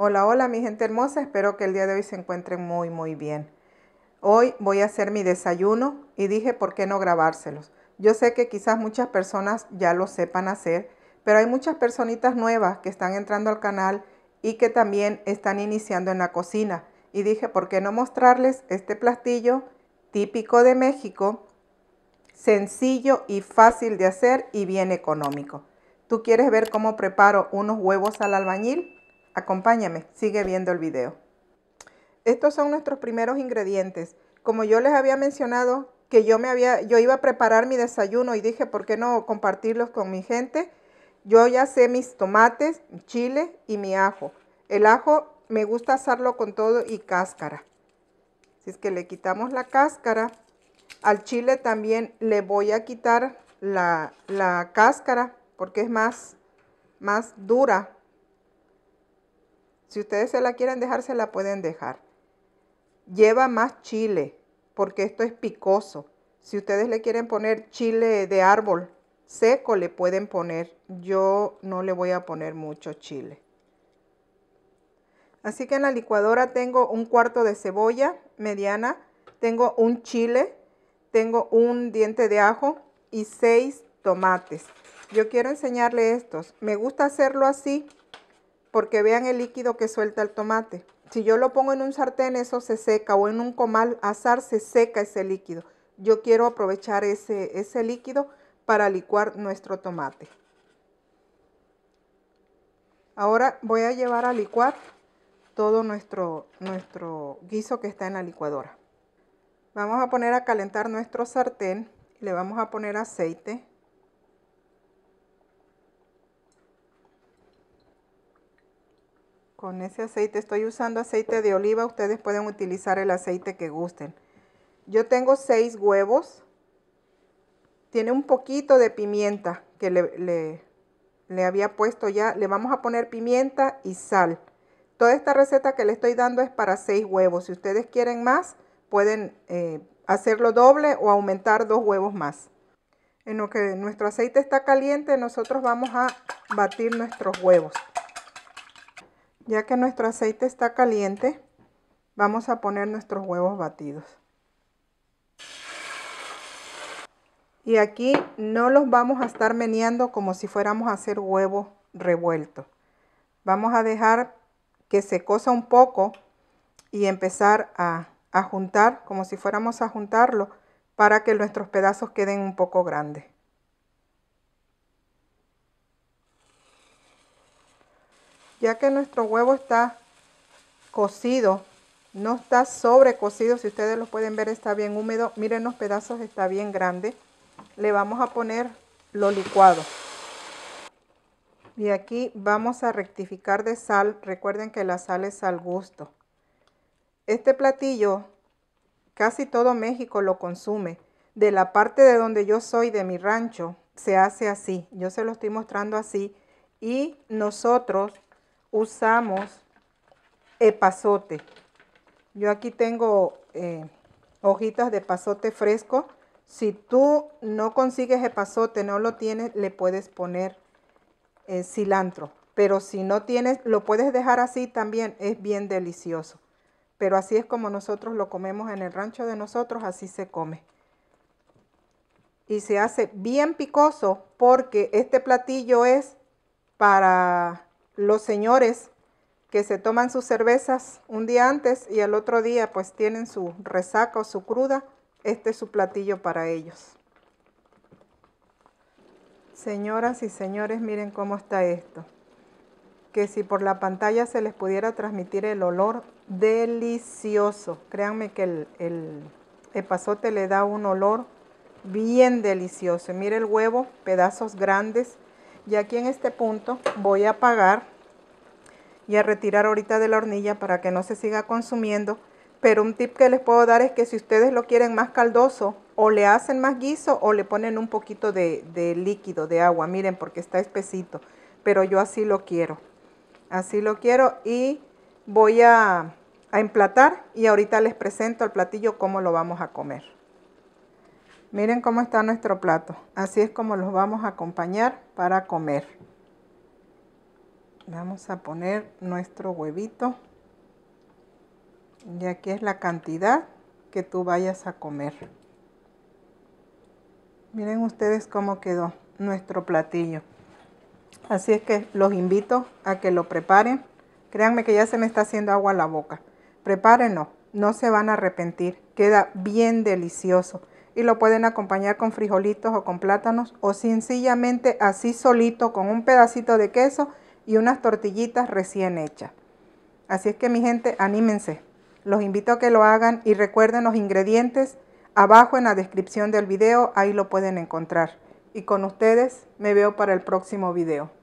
Hola, hola mi gente hermosa, espero que el día de hoy se encuentren muy, muy bien. Hoy voy a hacer mi desayuno y dije, ¿por qué no grabárselos? Yo sé que quizás muchas personas ya lo sepan hacer, pero hay muchas personitas nuevas que están entrando al canal y que también están iniciando en la cocina. Y dije, ¿por qué no mostrarles este platillo típico de México, sencillo y fácil de hacer y bien económico? ¿Tú quieres ver cómo preparo unos huevos al albañil? Acompáñame, sigue viendo el video. Estos son nuestros primeros ingredientes. Como yo les había mencionado que yo me había yo iba a preparar mi desayuno y dije, ¿por qué no compartirlos con mi gente? Yo ya sé mis tomates, chile y mi ajo. El ajo me gusta asarlo con todo y cáscara. Así es que le quitamos la cáscara. Al chile también le voy a quitar la, la cáscara porque es más, más dura si ustedes se la quieren dejar, se la pueden dejar. Lleva más chile, porque esto es picoso. Si ustedes le quieren poner chile de árbol seco, le pueden poner. Yo no le voy a poner mucho chile. Así que en la licuadora tengo un cuarto de cebolla mediana, tengo un chile, tengo un diente de ajo y seis tomates. Yo quiero enseñarle estos. Me gusta hacerlo así porque vean el líquido que suelta el tomate. Si yo lo pongo en un sartén, eso se seca, o en un comal azar se seca ese líquido. Yo quiero aprovechar ese, ese líquido para licuar nuestro tomate. Ahora voy a llevar a licuar todo nuestro, nuestro guiso que está en la licuadora. Vamos a poner a calentar nuestro sartén, le vamos a poner aceite. Con ese aceite, estoy usando aceite de oliva, ustedes pueden utilizar el aceite que gusten. Yo tengo seis huevos. Tiene un poquito de pimienta que le, había puesto ya. Le vamos a poner pimienta y sal. Toda esta receta que le estoy dando es para seis huevos. Si ustedes quieren más, pueden eh, hacerlo doble o aumentar dos huevos más. En lo que nuestro aceite está caliente, nosotros vamos a batir nuestros huevos. Ya que nuestro aceite está caliente, vamos a poner nuestros huevos batidos. Y aquí no los vamos a estar meneando como si fuéramos a hacer huevo revuelto. Vamos a dejar que se cosa un poco y empezar a, a juntar como si fuéramos a juntarlo para que nuestros pedazos queden un poco grandes. ya que nuestro huevo está cocido, no está sobrecocido, si ustedes lo pueden ver está bien húmedo, miren los pedazos, está bien grande. Le vamos a poner lo licuado. Y aquí vamos a rectificar de sal, recuerden que la sal es al gusto. Este platillo casi todo México lo consume. De la parte de donde yo soy, de mi rancho, se hace así. Yo se lo estoy mostrando así. Y nosotros usamos epazote. Yo aquí tengo eh, hojitas de epazote fresco. Si tú no consigues epazote, no lo tienes, le puedes poner eh, cilantro. Pero si no tienes, lo puedes dejar así también, es bien delicioso. Pero así es como nosotros lo comemos en el rancho de nosotros, así se come. Y se hace bien picoso porque este platillo es para los señores que se toman sus cervezas un día antes y al otro día pues tienen su resaca o su cruda, este es su platillo para ellos. Señoras y señores, miren cómo está esto. Que si por la pantalla se les pudiera transmitir el olor delicioso. Créanme que el, pasote le da un olor bien delicioso. Mire el huevo, pedazos grandes. Y aquí en este punto voy a apagar y a retirar ahorita de la hornilla para que no se siga consumiendo. Pero un tip que les puedo dar es que si ustedes lo quieren más caldoso, o le hacen más guiso o le ponen un poquito de, líquido, de agua. Miren, porque está espesito. Pero yo así lo quiero. Así lo quiero y voy a, a emplatar y ahorita les presento el platillo cómo lo vamos a comer. Miren cómo está nuestro plato. Así es como los vamos a acompañar para comer vamos a poner nuestro huevito y aquí es la cantidad que tú vayas a comer miren ustedes cómo quedó nuestro platillo así es que los invito a que lo preparen créanme que ya se me está haciendo agua a la boca prepárenlo no se van a arrepentir queda bien delicioso y lo pueden acompañar con frijolitos o con plátanos o sencillamente así solito con un pedacito de queso y unas tortillitas recién hechas. Así es que mi gente, anímense. Los invito a que lo hagan y recuerden los ingredientes. Abajo en la descripción del video, ahí lo pueden encontrar. Y con ustedes me veo para el próximo video.